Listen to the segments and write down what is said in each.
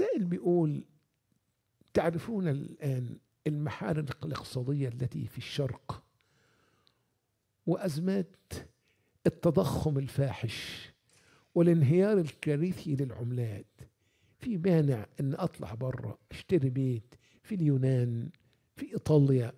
السائل بيقول تعرفون الآن المحارق الاقتصادية التي في الشرق وأزمات التضخم الفاحش والانهيار الكارثي للعملات في مانع ان اطلع برا اشتري بيت في اليونان في ايطاليا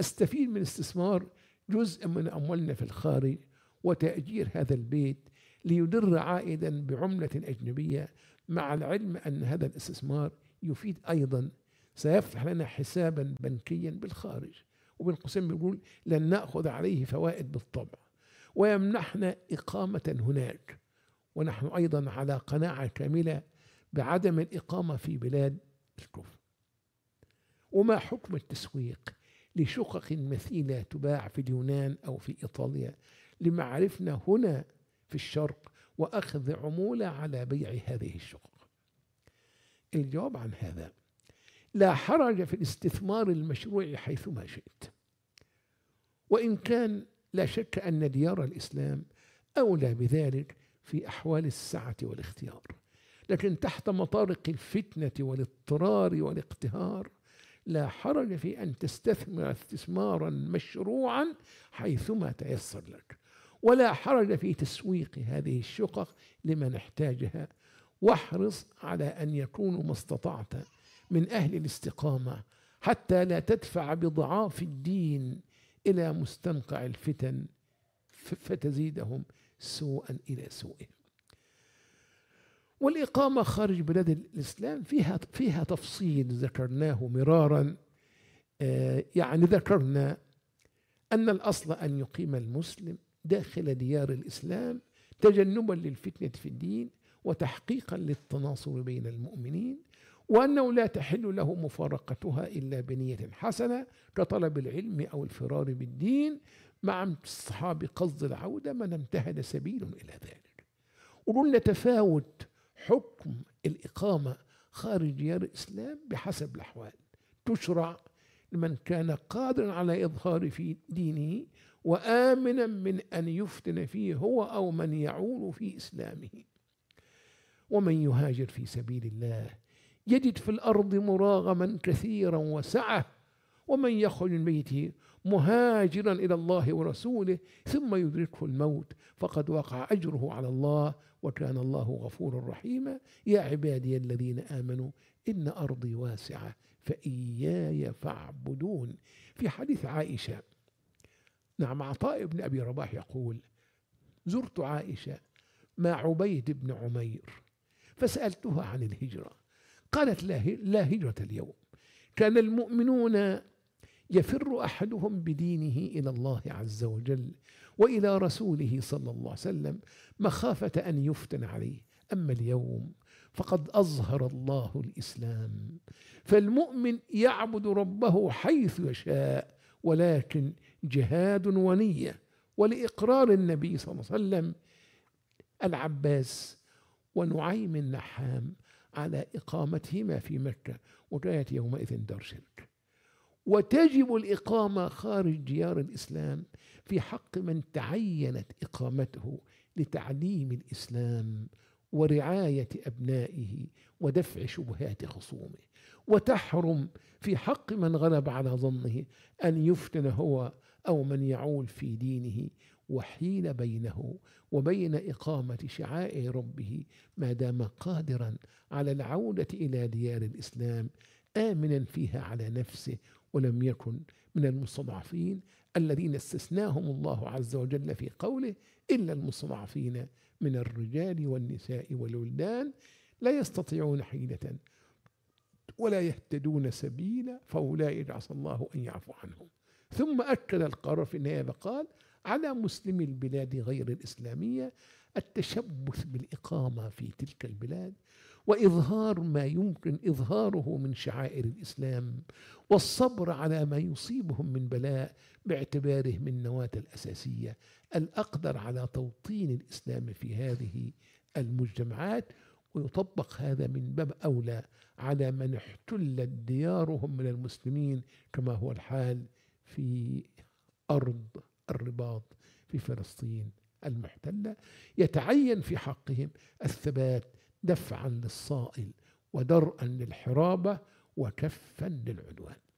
استفيد من استثمار جزء من اموالنا في الخارج وتاجير هذا البيت ليدر عائدا بعملة أجنبية مع العلم أن هذا الاستثمار يفيد أيضا سيفتح لنا حسابا بنكيا بالخارج وبين قوسين بيقول لن نأخذ عليه فوائد بالطبع ويمنحنا إقامة هناك ونحن أيضا على قناعة كاملة بعدم الإقامة في بلاد الكفر وما حكم التسويق لشقق مثيلة تباع في اليونان أو في إيطاليا لمعرفنا هنا في الشرق وأخذ عمولة على بيع هذه الشقق الجواب عن هذا لا حرج في الاستثمار المشروع حيثما شئت وإن كان لا شك أن ديار الإسلام أولى بذلك في أحوال السعة والاختيار لكن تحت مطارق الفتنة والاضطرار والاقتهار لا حرج في أن تستثمر استثمارا مشروعا حيثما تيسر لك ولا حرج في تسويق هذه الشقق لمن احتاجها واحرص على أن يكونوا ما استطعت من أهل الاستقامة حتى لا تدفع بضعاف الدين إلى مستنقع الفتن فتزيدهم سوءا إلى سوءهم والإقامة خارج بلاد الإسلام فيها فيها تفصيل ذكرناه مرارا آه، يعني ذكرنا أن الأصل أن يقيم المسلم داخل ديار الإسلام تجنبا للفتنة في الدين وتحقيقا للتناصر بين المؤمنين وأنه لا تحل له مفارقتها إلا بنية حسنة كطلب العلم أو الفرار بالدين مع اصحاب قصد العودة من امتهد سبيل إلى ذلك وقلنا تفاوت حكم الإقامة خارج ديار الإسلام بحسب الأحوال تشرع من كان قادرا على إظهار في دينه وآمنا من أن يفتن فيه هو أو من يعول في إسلامه ومن يهاجر في سبيل الله يجد في الأرض مراغما كثيرا وسعة ومن يخرج من بيته مهاجرا الى الله ورسوله ثم يدركه الموت فقد وقع اجره على الله وكان الله غفورا رحيما يا عبادي الذين امنوا ان ارضي واسعه فاياي فاعبدون في حديث عائشه نعم عطاء بن ابي رباح يقول زرت عائشه مع عبيد بن عمير فسالتها عن الهجره قالت لا هجره اليوم كان المؤمنون يفر احدهم بدينه الى الله عز وجل والى رسوله صلى الله عليه وسلم مخافه ان يفتن عليه اما اليوم فقد اظهر الله الاسلام فالمؤمن يعبد ربه حيث يشاء ولكن جهاد ونيه ولاقرار النبي صلى الله عليه وسلم العباس ونعيم النحام على اقامتهما في مكه وكانت يومئذ دار شرك وتجب الإقامة خارج ديار الإسلام في حق من تعينت إقامته لتعليم الإسلام ورعاية أبنائه ودفع شبهات خصومه وتحرم في حق من غلب على ظنه أن يفتن هو أو من يعول في دينه وحيل بينه وبين إقامة شعائر ربه ما دام قادرا على العودة إلى ديار الإسلام آمنا فيها على نفسه ولم يكن من المستضعفين الذين استثناهم الله عز وجل في قوله إلا المستضعفين من الرجال والنساء والولدان لا يستطيعون حيلة ولا يهتدون سبيلا فأولئك عسى الله أن يعفو عنهم ثم أكد القرار في النهاية فقال على مسلمي البلاد غير الإسلامية التشبث بالإقامة في تلك البلاد وإظهار ما يمكن إظهاره من شعائر الإسلام والصبر على ما يصيبهم من بلاء باعتباره من نواة الأساسية الأقدر على توطين الإسلام في هذه المجتمعات ويطبق هذا من باب أولى على من احتلت ديارهم من المسلمين كما هو الحال في أرض الرباط في فلسطين المحتلة يتعين في حقهم الثبات دفعا للصائل ودرءا للحرابة وكفا للعدوان